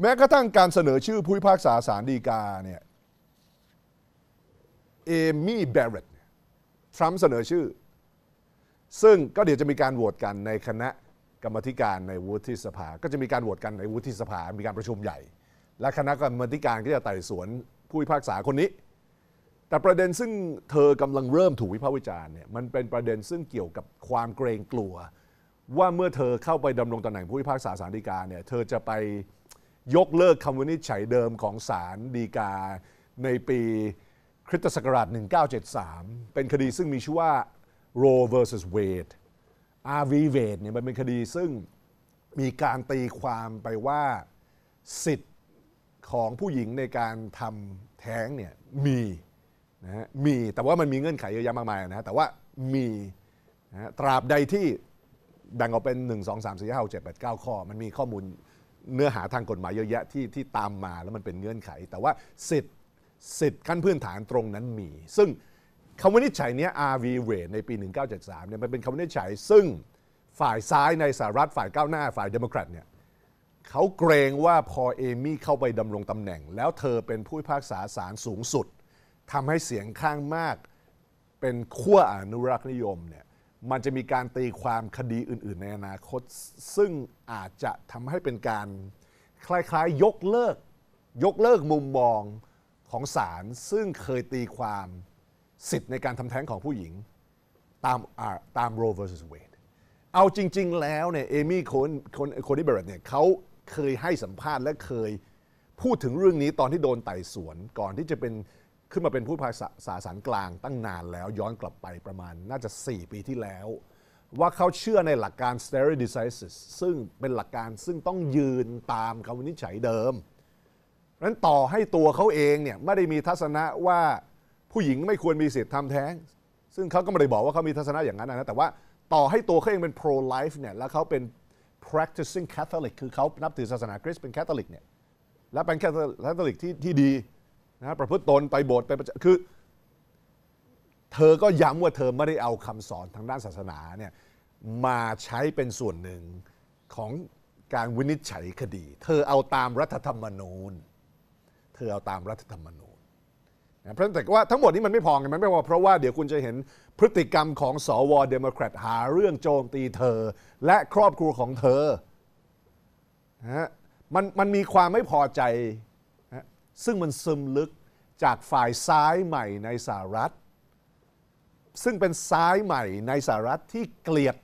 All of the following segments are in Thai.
แม้กระทั่งการเสนอชื่อผู้พิพากษาสารดีกาเนี่ยเอมี่เบรตทรัมป์เสนอชื่อ ซึ่งก็เดี๋ยวจะมีการโหวตกันในคณะกรรมการในวุฒิสภา ก็จะมีการโหวตกันในวุฒิสภามีการประชุมใหญ่ และคณะกรรมการก็จะไต่สวนผู้พิพากษาคนนี้ แต่ประเด็นซึ่งเธอกำลังเริ่มถูกวิพากษ์วิจารณ์เนี่ยมันเป็นประเด็นซึ่งเกี่ยวกับความเกรงกลัว ว่าเมื่อเธอเข้าไปดำรงตำแหน่งผู้พิพากษาสารดีกาเนี่ยเธอจะไปยกเลิกคำวินิจฉัยเดิมของศาลฎีกา ในปีคริสตศักราช 1973 เป็นคดีซึ่งมีชื่อว่า Roe versus Wade RV Wade เนี่ยมันเป็นคดีซึ่งมีการตีความไปว่าสิทธิ์ของผู้หญิงในการทำแท้งเนี่ยมีนะฮะมีแต่ว่ามันมีเงื่อนไขเยอะแยะมากมายนะฮะแต่ว่ามีนะฮะตราบใดที่แบ่งออกเป็น 1 2 3 4 5 6 7 8 9 ข้อมันมีข้อมูลเนื้อหาทางกฎหมายเยอะแยะที่ที่ตามมาแล้วมันเป็นเงื่อนไข แต่ว่าสิทธิ์ สิทธิ์ขั้นพื้นฐานตรงนั้นมี ซึ่งคำวินิจฉัยนี้ RV w a d e ในปี 1973เนี่ยมันเป็นคำวินิจฉัยซึ่งฝ่ายซ้ายในสหรัฐฝ่ายก้าวหน้าฝ่ายเดโมแครตเนี่ยเขาเกรงว่าพอเอมี่เข้าไปดำรงตำแหน่ง แล้วเธอเป็นผู้พิพากษาศาลสูงสุดทำให้เสียงข้างมากเป็นขั้วอนุรักษ์นิยมเนี่ยมันจะมีการตีความคดีอื่น ๆ ในอนาคตซึ่งอาจจะทำให้เป็นการคล้าย ๆยกเลิกยกเลิกมุมมองของศาลซึ่งเคยตีความสิทธิ์ในการทำแท้งของผู้หญิงตามตามโรเวอร์สเวดเอาจริง ๆ แล้วเนี่ย เอมี่นคนโคนิเบรตเนี่ยเขาเคยให้สัมภาษณ์และเคยพูดถึงเรื่องนี้ตอนที่โดนไต่สวนก่อนที่จะเป็นขึ้นมาเป็นผู้พิพากษาศาลกลางตั้งนานแล้วย้อนกลับไปประมาณน่าจะ 4 ปีที่แล้ว ว่าเขาเชื่อในหลักการ s t a r e d e c i s i s ซึ่งเป็นหลักการซึ่งต้องยืนตามคำวินิจฉัยเดิมนั้นต่อให้ตัวเขาเองเนี่ยไม่ได้มีทัศนะว่าผู้หญิงไม่ควรมีสิทธิ์ทำแท้ง ซึ่งเขาก็ไม่ได้บอกว่าเขามีทัศนะอย่างนั้นนะแต่ว่าต่อให้ตัวเขาเองเป็น pro life เนี่ยแล้วเขาเป็น practicing Catholic คือเขานับถือศาสนาคริสต์เป็นแคทอลิกเนี่ยและเป็นแคทอลิกที่ที่ดีนะประพฤติตนไปโบสถ์ไประคือ เธอก็ย้ำว่าเธอไม่ได้เอาคำสอนทางด้านศาสนาเนี่ยมาใช้เป็นส่วนหนึ่งของการวินิจฉัยคดี เธอเอาตามรัฐธรรมนูญ เธอเอาตามรัฐธรรมนูญเพราะแต่ว่าทั้งหมดนี้มันไม่พอไงมันไม่พอเพราะว่าเดี๋ยวคุณจะเห็นพฤติกรรมของ สวเดโมแครตหาเรื่องโจมตีเธอและครอบครัวของเธอฮะมันมันมีความไม่พอใจซึ่งมันซึมลึกจากฝ่ายซ้ายใหม่ในสหรัฐ ซึ่งเป็นซ้ายใหม่ในสหรัฐที่เกลียด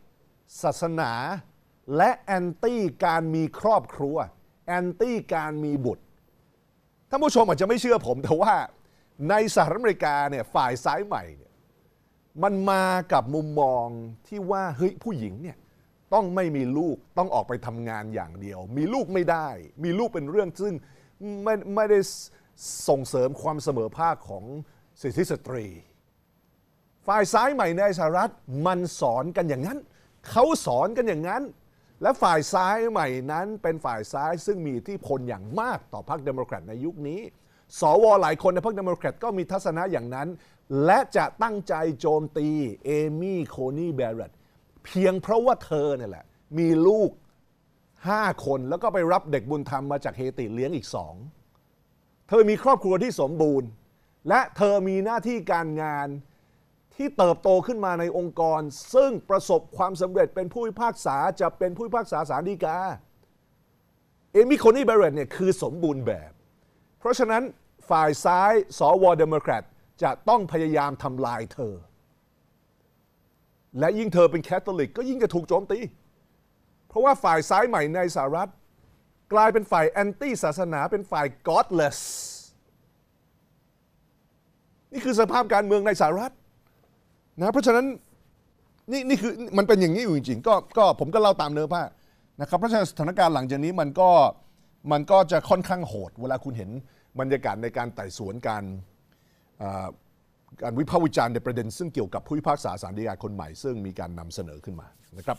ศาสนาและแอนตี้การมีครอบครัวแอนตี้การมีบุตรท่านผู้ชมอาจจะไม่เชื่อผม แต่ว่าในสหรัฐอเมริกาเนี่ยฝ่ายซ้ายใหม่เนี่ยมันมากับมุมมองที่ว่า เฮ้ย ผู้หญิงเนี่ยต้องไม่มีลูกต้องออกไปทำงานอย่างเดียว มีลูกไม่ได้มีลูกเป็นเรื่องซึ่งไม่ไม่ได้ส่งเสริมความเสมอภาคของสิทธิสตรี ฝ่ายซ้ายใหม่ในสหรัฐมันสอนกันอย่างนั้น เขาสอนกันอย่างนั้น และฝ่ายซ้ายใหม่นั้นเป็นฝ่ายซ้ายซึ่งมีที่พลอย่างมากต่อพรรคเดโมแครตในยุคนี้สวหลายคนในพรรคเดโมแครตก็มีทัศนะอย่างนั้นและจะตั้งใจโจมตีเอมี่โคนีแบรเรตเพียงเพราะว่าเธอเนี่ยแหละมีลูก5 คนแล้วก็ไปรับเด็กบุญธรรมมาจากเฮติเลี้ยงอีกสองเธอมีครอบครัวที่สมบูรณ์ และเธอมีหน้าที่การงานที่เติบโตขึ้นมาในองค์กร ซึ่งประสบความสำเร็จเป็นผู้พิพากษาจะเป็นผู้พิพากษาสารดีกา เอมิโคนีเบรนเนี่ยคือสมบูรณ์แบบ เพราะฉะนั้นฝ่ายซ้ายสวเดโมแครตจะต้องพยายามทำลายเธอ และยิ่งเธอเป็นแคทอลิก ก็ยิ่งจะถูกโจมตีราะว่าฝ่ายซ้ายใหม่ในสหรัฐ กลายเป็นฝ่ายแอนตี้ศาสนาเป็นฝ่าย godless นี่คือสภาพการเมืองในสหรัฐนะเพราะฉะนั้นนี่นี่คือมันเป็นอย่างนี้อยู่จริงๆก็ก็ผมก็เล่าตามเนื้อผ้านะครับเพราะฉะนั้นสถานการณ์หลังจากนี้มันก็มันก็จะค่อนข้างโหด เวลาคุณเห็นบรรยากาศในการไต่สวนการการวิพากษ์วิจารณ์ในประเด็นซึ่งเกี่ยวกับผู้พิพากษาสารดีกาคนใหม่ ซึ่งมีการนำเสนอขึ้นมานะครับ